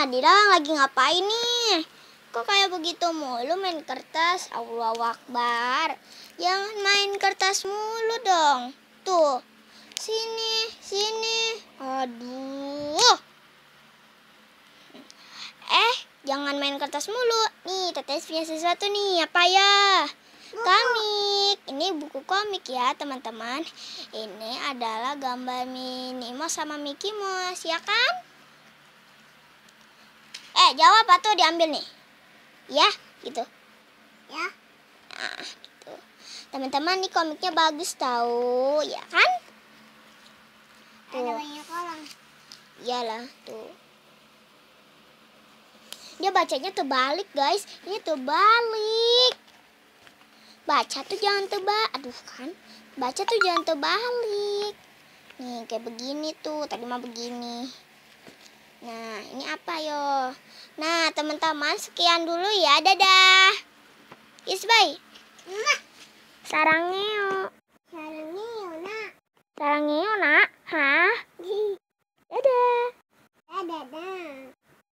Nadira lagi ngapain nih? Kok kayak begitu mulu main kertas? Allah Akbar. Jangan main kertas mulu dong. Tuh. Sini, sini. Aduh. Eh, jangan main kertas mulu. Nih, Tetes punya sesuatu nih. Apa ya? komik. Ini buku komik ya, teman-teman. Ini adalah gambar Minnie Mouse sama Mickey Mouse, ya kan? jawab atau diambil nih. Ya, gitu. Ya. Nah, gitu. Teman-teman, nih komiknya bagus tahu, ya kan? Tuh. Ada banyak orang. Iyalah, tuh. Dia bacanya terbalik, guys. Ini terbalik. Baca tuh jangan tebak Aduh, kan. Baca tuh jangan terbalik. Nih, kayak begini tuh. Tadi mah begini. Nah, ini apa yo? Nah, teman-teman, sekian dulu ya. Dadah. Nah. yo Sarangnya. Sarangnya, Nak. Sarangnya,